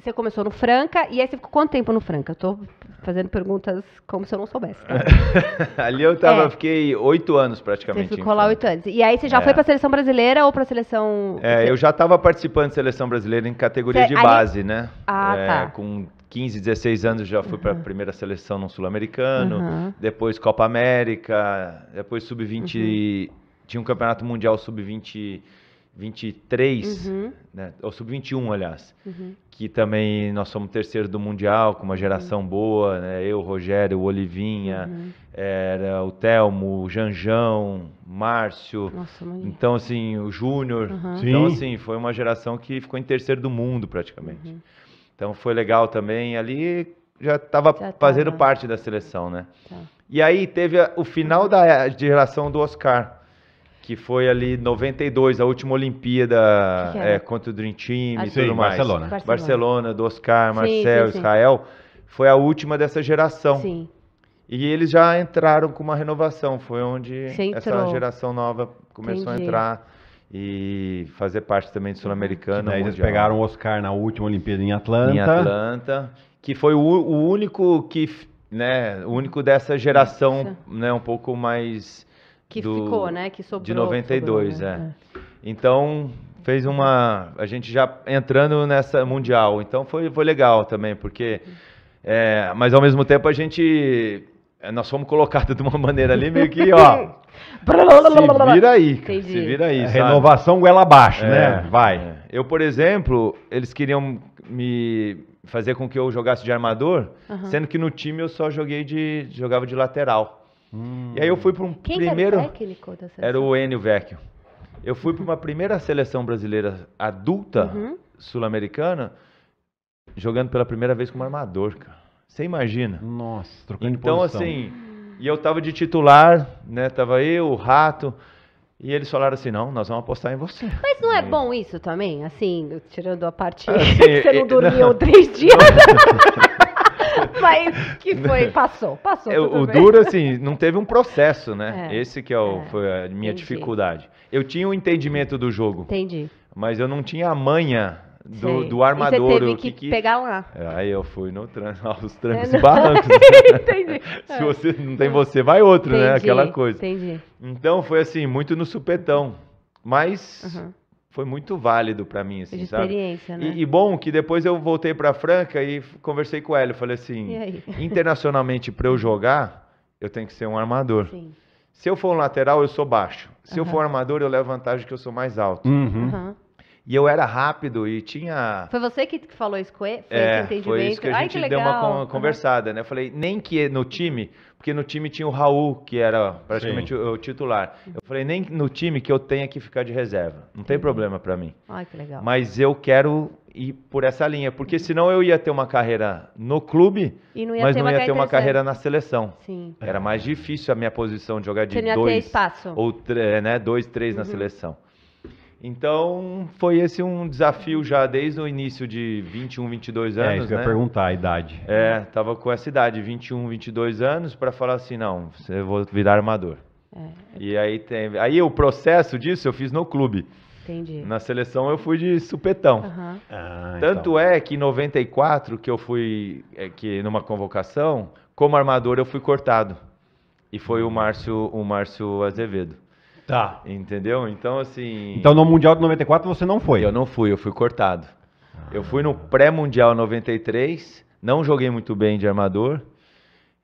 Você começou no Franca e aí você ficou quanto tempo no Franca? Eu tô fazendo perguntas como se eu não soubesse. Tá? Ali eu tava, é. fiquei oito anos praticamente. Você ficou lá oito anos. E aí você já é. foi pra seleção brasileira ou pra seleção. É, eu já tava participando de seleção brasileira em categoria você... de base, né? Ah, é, tá. Com 15, 16 anos já fui uhum. para a primeira seleção no Sul-Americano, uhum. depois Copa América, depois Sub-20. Uhum. Tinha um campeonato mundial Sub-20 23, uhum. né? ou sub-21, aliás, uhum. que também nós somos terceiros do Mundial, com uma uhum. geração uhum. boa, né? eu, Rogério, o Olivinha, uhum. era o Telmo, o Janjão, Márcio, Nossa, então assim, o Júnior, uhum. então assim, foi uma geração que ficou em terceiro do mundo praticamente. Então foi legal também, ali já estava fazendo parte da seleção, né? Tá. E aí teve o final da geração do Oscar, que foi ali 92, a última Olimpíada que que é, contra o Dream Team ah, e tudo mais. Barcelona. Barcelona. Barcelona, do Oscar, Marcel, sim, sim, Israel. Foi a última dessa geração. Sim. E eles já entraram com uma renovação. Foi onde essa geração nova começou Entendi. a entrar e fazer parte também do Sul-Americano. Eles pegaram o Oscar na última Olimpíada em Atlanta. Em Atlanta, que foi o, o único que, né, o único dessa geração, né, um pouco mais que do, ficou, né? Que sobrou. De 92, sobrou, né? é. Então, fez uma. A gente já entrando nessa Mundial. Então, foi, foi legal também, porque. É, mas, ao mesmo tempo, a gente. É, nós fomos colocados de uma maneira ali meio que, ó. se vira aí, cara, se vira aí. É renovação goela abaixo, né? É, vai. Eu, por exemplo, eles queriam me fazer com que eu jogasse de armador, uhum. sendo que no time eu só joguei de jogava de lateral. Hum. E aí eu fui para um Quem primeiro. Era o técnico da seleção? Era o Enio Vecchio. Eu fui para uma primeira seleção brasileira adulta uhum. sul-americana jogando pela primeira vez como armador, cara. Você imagina? Nossa, trocando então, de posição. Então assim, e eu tava de titular, né? Tava eu, o Rato, e eles falaram assim: "Não, nós vamos apostar em você". Mas não é, né? bom isso também, assim, tirando a parte assim, que você não dormiu não, três dias. Não. Mas que foi, passou, passou. Eu, o bem. duro, assim, não teve um processo, né? É, Esse que é o, é, foi a minha entendi. dificuldade. Eu tinha o um entendimento do jogo. Entendi. Mas eu não tinha a manha do, do, armador. E você teve que, que, pegar lá. É, aí eu fui no tran aos trancos é, né? e barrancos. entendi. Se você não tem é. você, vai outro, né? entendi, né? Aquela coisa. Entendi. Então foi assim, muito no supetão. Mas uhum foi muito válido para mim, assim, experiência, sabe? Né? E, e, bom que depois eu voltei para Franca e conversei com ele, falei assim, internacionalmente para eu jogar, eu tenho que ser um armador. Sim. Se eu for um lateral, eu sou baixo. Se uhum. eu for um armador, eu levo vantagem que eu sou mais alto. Uhum. Uhum. E eu era rápido e tinha. Foi você que falou isso com ele? Foi é, Foi isso que a gente Ai, que deu uma conversada, né? Eu falei, nem que no time, porque no time tinha o Raul, que era praticamente o, o, titular. Eu falei, nem no time que eu tenha que ficar de reserva. Não tem uhum. problema para mim. Ai, que legal. Mas eu quero ir por essa linha, porque uhum. senão eu ia ter uma carreira no clube, não mas não ia ter uma carreira na seleção. Sim. Era mais difícil a minha posição de jogar de você dois. Ia ter espaço. Ou né, dois, três uhum. na seleção. Então, foi esse um desafio já desde o início de 21, 22 é, anos. É, isso né? eu ia né? perguntar a idade. É, tava com essa idade, 21, 22 anos, para falar assim: não, eu vou virar armador. É. E aí, tem, aí o processo disso eu fiz no clube. Entendi. Na seleção eu fui de supetão. Uhum. Ah, então. Tanto então. é que em 94, que eu fui é, que numa convocação, como armador eu fui cortado. E foi o Márcio, o Márcio Azevedo. Tá. Entendeu? Então, assim. Então no Mundial de 94 você não foi? Eu não fui, eu fui cortado. Ah. Eu fui no pré-mundial 93, não joguei muito bem de armador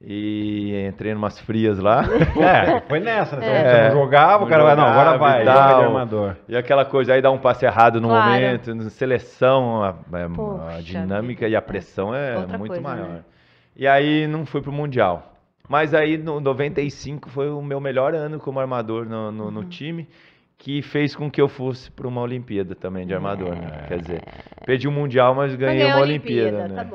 e entrei numas frias lá. É, foi nessa. Então, é. Você não jogava, não o cara vai, não, agora vai, joga de armador. E aquela coisa, aí dá um passe errado no claro. momento, seleção, a, a dinâmica e a pressão é Outra muito coisa, maior. Né? E aí não fui pro Mundial. Mas aí no 95 foi o meu melhor ano como armador no, no, uhum. no time, que fez com que eu fosse para uma Olimpíada também de armador, né? É. Quer dizer, perdi o Mundial, mas ganhei uma Olimpíada, Olimpíada né? Tá